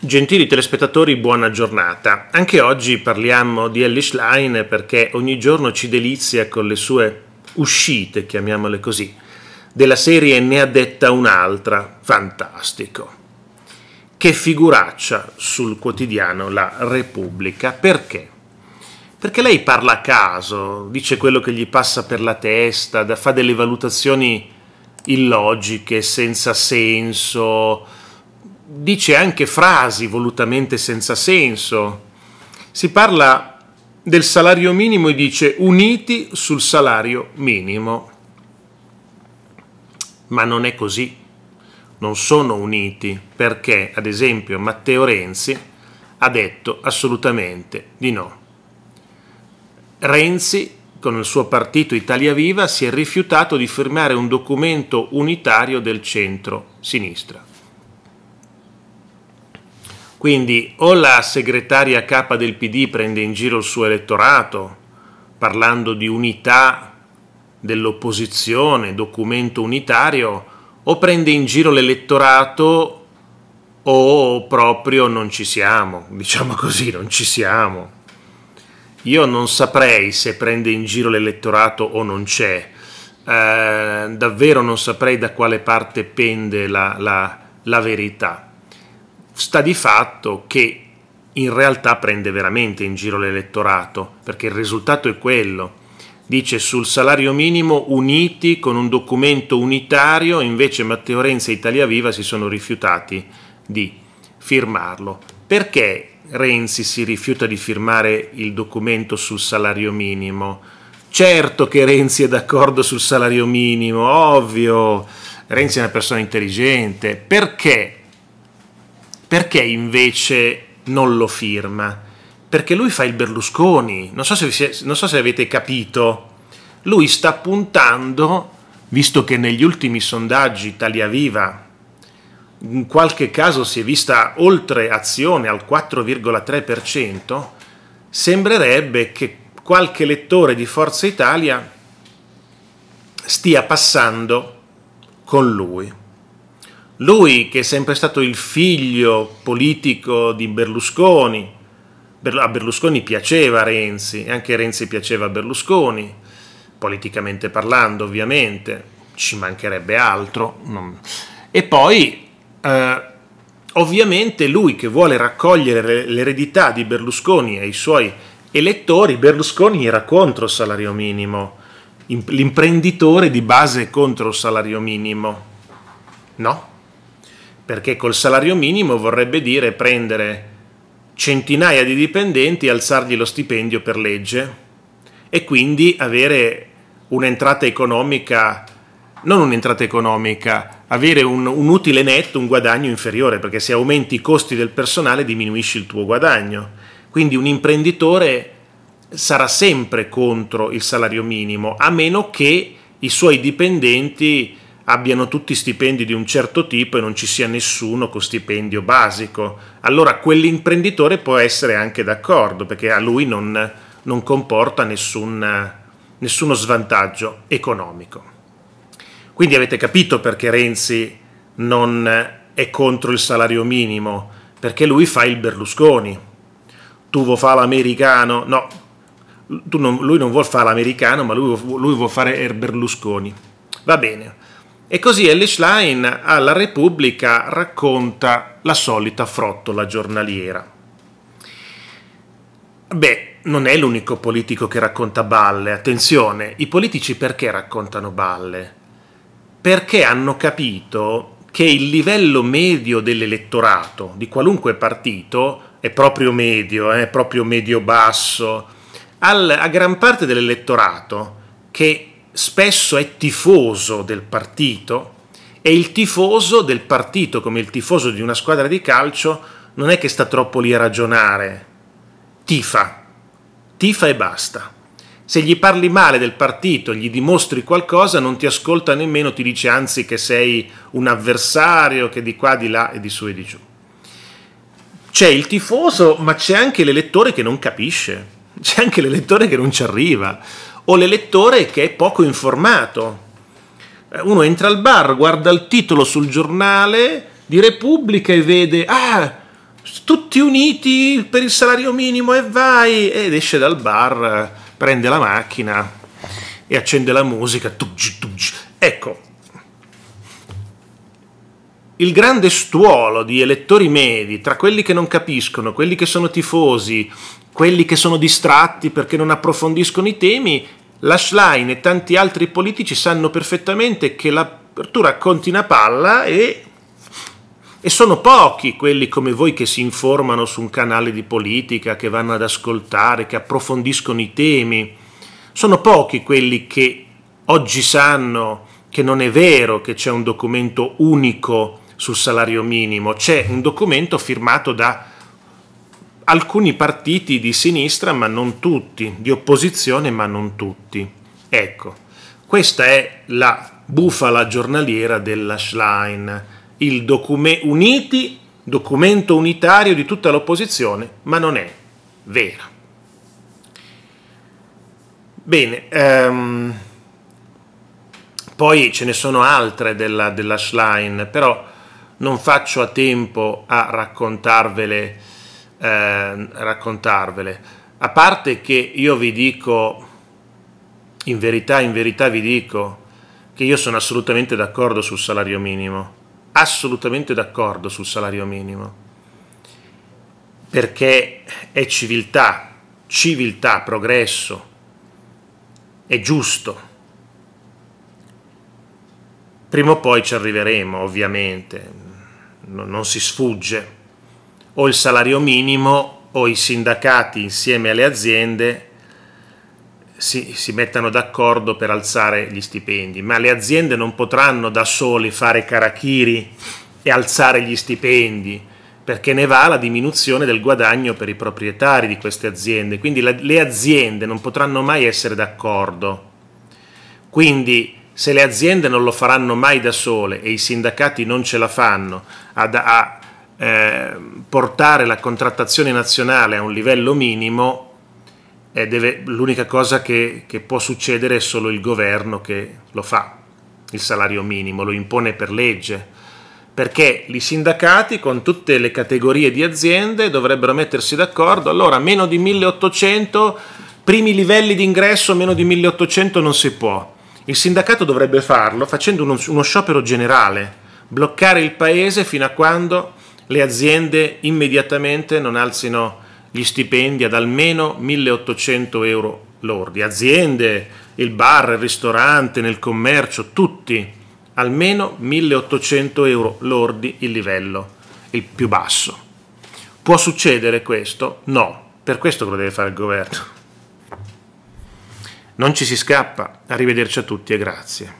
Gentili telespettatori, buona giornata. Anche oggi parliamo di Ellie Schlein perché ogni giorno ci delizia con le sue uscite, chiamiamole così. Della serie ne ha detta un'altra, fantastico. Che figuraccia sul quotidiano La Repubblica, perché? Perché lei parla a caso, dice quello che gli passa per la testa, fa delle valutazioni illogiche, senza senso, dice anche frasi volutamente senza senso. Si parla del salario minimo e dice uniti sul salario minimo. Ma non è così, non sono uniti perché ad esempio Matteo Renzi ha detto assolutamente di no. Renzi con il suo partito Italia Viva si è rifiutato di firmare un documento unitario del centro-sinistra. Quindi o la segretaria capa del PD prende in giro il suo elettorato parlando di unità dell'opposizione, documento unitario, o prende in giro l'elettorato o proprio non ci siamo, diciamo così, non ci siamo. Io non saprei se prende in giro l'elettorato o non c'è, eh, davvero non saprei da quale parte pende la, la, la verità. Sta di fatto che in realtà prende veramente in giro l'elettorato, perché il risultato è quello. Dice sul salario minimo uniti con un documento unitario, invece Matteo Renzi e Italia Viva si sono rifiutati di firmarlo. Perché Renzi si rifiuta di firmare il documento sul salario minimo? Certo che Renzi è d'accordo sul salario minimo, ovvio. Renzi è una persona intelligente. Perché perché invece non lo firma? Perché lui fa il Berlusconi, non so se, non so se avete capito, lui sta puntando, visto che negli ultimi sondaggi Italia Viva in qualche caso si è vista oltre azione al 4,3%, sembrerebbe che qualche lettore di Forza Italia stia passando con lui. Lui che è sempre stato il figlio politico di Berlusconi, a Berlusconi piaceva Renzi, e anche Renzi piaceva a Berlusconi, politicamente parlando ovviamente, ci mancherebbe altro. E poi, eh, ovviamente, lui che vuole raccogliere l'eredità di Berlusconi ai suoi elettori, Berlusconi era contro il salario minimo, l'imprenditore di base contro il salario minimo. No? perché col salario minimo vorrebbe dire prendere centinaia di dipendenti e alzargli lo stipendio per legge e quindi avere un'entrata economica, non un'entrata economica, avere un, un, utile netto, un guadagno inferiore, perché se aumenti i costi del personale diminuisci il tuo guadagno. Quindi un imprenditore sarà sempre contro il salario minimo, a meno che i suoi dipendenti abbiano tutti stipendi di un certo tipo e non ci sia nessuno con stipendio basico. Allora quell'imprenditore può essere anche d'accordo perché a lui non, non comporta nessun, nessuno svantaggio economico. Quindi avete capito perché Renzi non è contro il salario minimo, perché lui fa il Berlusconi. Tu vuoi fare l'americano? No, non, lui non vuol fare l'americano, ma lui, lui vuol fare il Berlusconi. Va bene. E così Ellie Schlein alla Repubblica racconta la solita frottola giornaliera. Beh, non è l'unico politico che racconta balle, attenzione, i politici perché raccontano balle? Perché hanno capito che il livello medio dell'elettorato di qualunque partito è proprio medio, è eh, proprio medio-basso, a gran parte dell'elettorato che spesso è tifoso del partito e il tifoso del partito, come il tifoso di una squadra di calcio, non è che sta troppo lì a ragionare, tifa, tifa e basta. Se gli parli male del partito, gli dimostri qualcosa, non ti ascolta nemmeno, ti dice anzi che sei un avversario, che di qua, di là e di su e di giù. C'è il tifoso, ma c'è anche l'elettore che non capisce, c'è anche l'elettore che non ci arriva, o l'elettore che è poco informato. Eh, uno entra al bar, guarda il titolo sul giornale di Repubblica e vede, ah, tutti uniti per il salario minimo e vai, ed esce dal bar, prende la macchina e accende la musica. Tuggi, tuggi. Ecco, il grande stuolo di elettori medi, tra quelli che non capiscono, quelli che sono tifosi, quelli che sono distratti perché non approfondiscono i temi, la Schlein e tanti altri politici sanno perfettamente che l'apertura conti una palla e, e sono pochi quelli come voi che si informano su un canale di politica, che vanno ad ascoltare, che approfondiscono i temi. Sono pochi quelli che oggi sanno che non è vero che c'è un documento unico sul salario minimo, c'è un documento firmato da alcuni partiti di sinistra, ma non tutti, di opposizione, ma non tutti. Ecco, questa è la bufala giornaliera della Schlein, il documento uniti, documento unitario di tutta l'opposizione, ma non è vera. Bene, um, poi ce ne sono altre della, della Schlein, però non faccio a tempo a raccontarvele, eh, raccontarvele. A parte che io vi dico, in verità, in verità vi dico, che io sono assolutamente d'accordo sul salario minimo, assolutamente d'accordo sul salario minimo, perché è civiltà, civiltà, progresso, è giusto. Prima o poi ci arriveremo, ovviamente, non si sfugge, o il salario minimo o i sindacati insieme alle aziende si, si mettano d'accordo per alzare gli stipendi, ma le aziende non potranno da sole fare karakiri e alzare gli stipendi perché ne va la diminuzione del guadagno per i proprietari di queste aziende, quindi la, le aziende non potranno mai essere d'accordo. Quindi se le aziende non lo faranno mai da sole e i sindacati non ce la fanno ad, a eh, portare la contrattazione nazionale a un livello minimo, eh, l'unica cosa che, che può succedere è solo il governo che lo fa, il salario minimo, lo impone per legge perché i sindacati con tutte le categorie di aziende dovrebbero mettersi d'accordo, allora meno di 1800, primi livelli di ingresso meno di 1800 non si può, il sindacato dovrebbe farlo facendo uno, uno sciopero generale, bloccare il paese fino a quando le aziende immediatamente non alzino gli stipendi ad almeno 1800 euro lordi. Aziende, il bar, il ristorante, nel commercio, tutti almeno 1800 euro lordi il livello, il più basso. Può succedere questo? No, per questo lo deve fare il governo. Non ci si scappa, arrivederci a tutti e grazie.